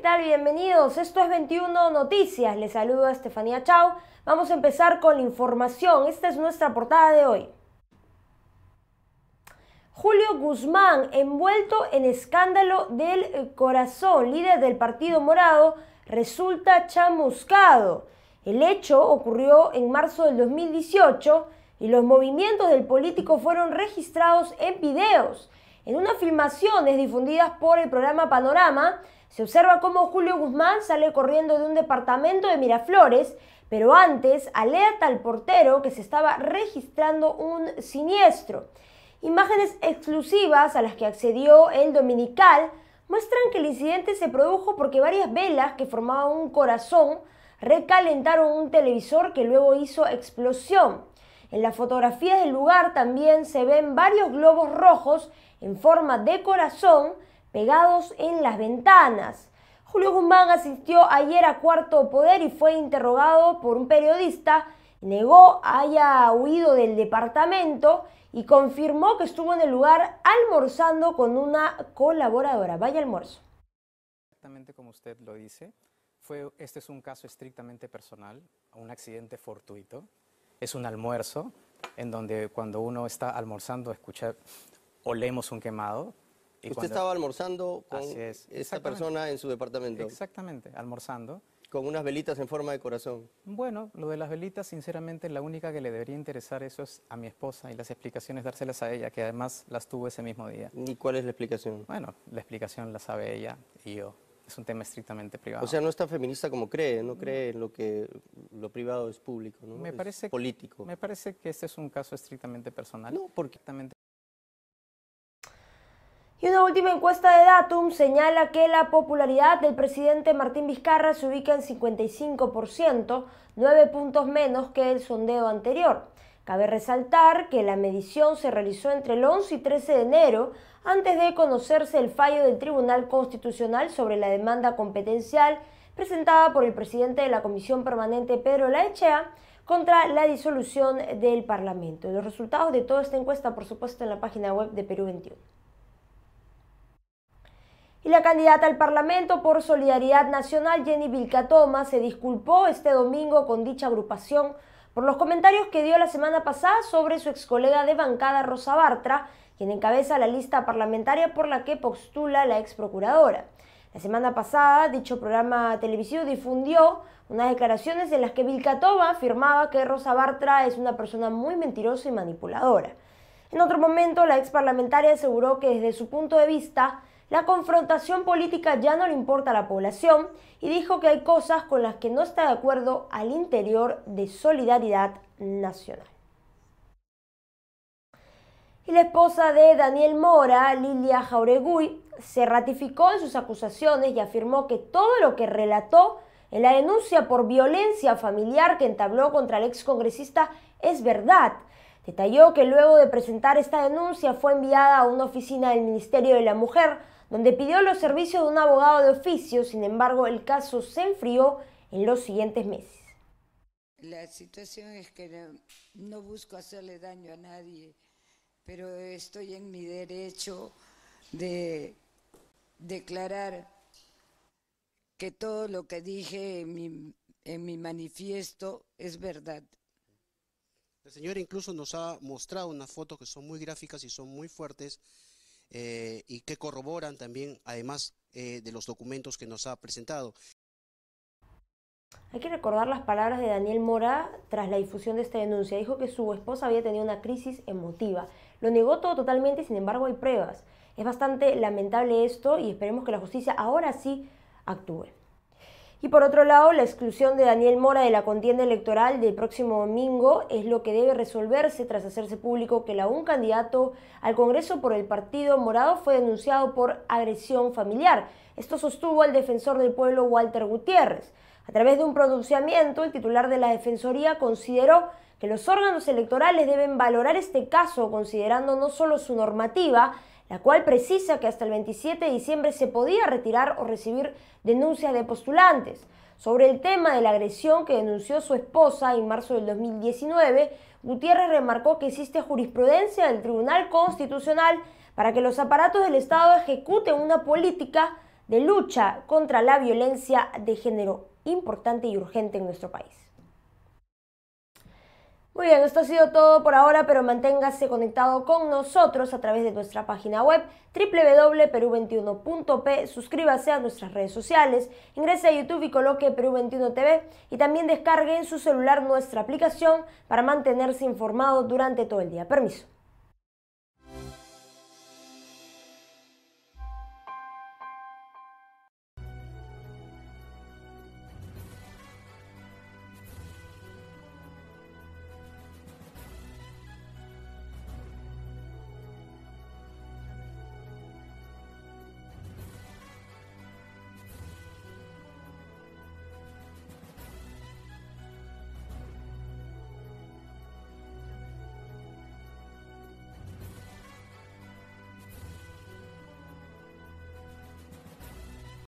¿Qué tal? Bienvenidos. Esto es 21 Noticias. Les saludo a Estefanía Chau. Vamos a empezar con la información. Esta es nuestra portada de hoy. Julio Guzmán, envuelto en escándalo del eh, corazón, líder del Partido Morado, resulta chamuscado. El hecho ocurrió en marzo del 2018 y los movimientos del político fueron registrados en videos. En unas filmaciones difundidas por el programa Panorama, se observa cómo Julio Guzmán sale corriendo de un departamento de Miraflores, pero antes alerta al portero que se estaba registrando un siniestro. Imágenes exclusivas a las que accedió el dominical muestran que el incidente se produjo porque varias velas que formaban un corazón recalentaron un televisor que luego hizo explosión. En las fotografías del lugar también se ven varios globos rojos en forma de corazón pegados en las ventanas. Julio Guzmán asistió ayer a Cuarto Poder y fue interrogado por un periodista. Negó haya huido del departamento y confirmó que estuvo en el lugar almorzando con una colaboradora. Vaya almuerzo. Exactamente como usted lo dice, fue, este es un caso estrictamente personal, un accidente fortuito. Es un almuerzo en donde cuando uno está almorzando escucha, olemos un quemado, Usted estaba almorzando con esa persona en su departamento. Exactamente, almorzando. Con unas velitas en forma de corazón. Bueno, lo de las velitas, sinceramente, la única que le debería interesar eso es a mi esposa y las explicaciones dárselas a ella, que además las tuvo ese mismo día. ¿Y cuál es la explicación? Bueno, la explicación la sabe ella y yo. Es un tema estrictamente privado. O sea, no es tan feminista como cree, no cree en lo que lo privado es público, ¿no? Me parece, es político. Me parece que este es un caso estrictamente personal. No, porque... Y una última encuesta de Datum señala que la popularidad del presidente Martín Vizcarra se ubica en 55%, 9 puntos menos que el sondeo anterior. Cabe resaltar que la medición se realizó entre el 11 y 13 de enero, antes de conocerse el fallo del Tribunal Constitucional sobre la demanda competencial presentada por el presidente de la Comisión Permanente Pedro Laechea contra la disolución del Parlamento. Los resultados de toda esta encuesta, por supuesto, en la página web de Perú 21. Y la candidata al Parlamento por Solidaridad Nacional, Jenny Vilcatoma, se disculpó este domingo con dicha agrupación por los comentarios que dio la semana pasada sobre su ex colega de bancada Rosa Bartra, quien encabeza la lista parlamentaria por la que postula la ex procuradora. La semana pasada, dicho programa televisivo difundió unas declaraciones en las que Vilcatoma afirmaba que Rosa Bartra es una persona muy mentirosa y manipuladora. En otro momento, la ex parlamentaria aseguró que desde su punto de vista, la confrontación política ya no le importa a la población y dijo que hay cosas con las que no está de acuerdo al interior de Solidaridad Nacional. Y la esposa de Daniel Mora, Lilia Jauregui, se ratificó en sus acusaciones y afirmó que todo lo que relató en la denuncia por violencia familiar que entabló contra el ex congresista es verdad Detalló que luego de presentar esta denuncia fue enviada a una oficina del Ministerio de la Mujer, donde pidió los servicios de un abogado de oficio, sin embargo el caso se enfrió en los siguientes meses. La situación es que no, busco hacerle daño a nadie, pero estoy en mi derecho de declarar que todo lo que dije en mi manifiesto es verdad. El Señor incluso nos ha mostrado unas fotos que son muy gráficas y son muy fuertes eh, y que corroboran también, además eh, de los documentos que nos ha presentado. Hay que recordar las palabras de Daniel Mora tras la difusión de esta denuncia. Dijo que su esposa había tenido una crisis emotiva. Lo negó todo totalmente, sin embargo hay pruebas. Es bastante lamentable esto y esperemos que la justicia ahora sí actúe. Y por otro lado, la exclusión de Daniel Mora de la contienda electoral del próximo domingo es lo que debe resolverse tras hacerse público que la un candidato al Congreso por el Partido Morado fue denunciado por agresión familiar. Esto sostuvo el defensor del pueblo Walter Gutiérrez. A través de un pronunciamiento, el titular de la Defensoría consideró que los órganos electorales deben valorar este caso considerando no solo su normativa, la cual precisa que hasta el 27 de diciembre se podía retirar o recibir denuncias de postulantes. Sobre el tema de la agresión que denunció su esposa en marzo del 2019, Gutiérrez remarcó que existe jurisprudencia del Tribunal Constitucional para que los aparatos del Estado ejecuten una política de lucha contra la violencia de género importante y urgente en nuestro país. Muy bien, esto ha sido todo por ahora, pero manténgase conectado con nosotros a través de nuestra página web www.peru21.p, suscríbase a nuestras redes sociales, ingrese a YouTube y coloque Perú21 TV y también descargue en su celular nuestra aplicación para mantenerse informado durante todo el día. Permiso.